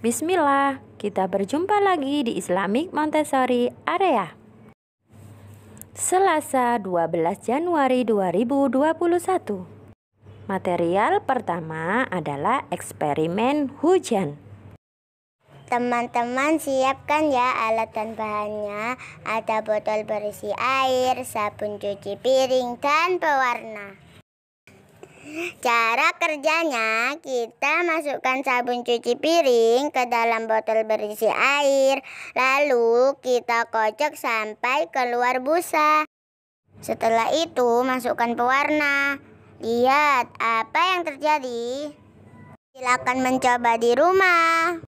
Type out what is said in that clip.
Bismillah, kita berjumpa lagi di Islamic Montessori Area. Selasa 12 Januari 2021 Material pertama adalah eksperimen hujan Teman-teman siapkan ya alat dan bahannya Ada botol berisi air, sabun cuci piring, dan pewarna Cara kerjanya, kita masukkan sabun cuci piring ke dalam botol berisi air, lalu kita kocok sampai keluar busa. Setelah itu, masukkan pewarna. Lihat apa yang terjadi. Silakan mencoba di rumah.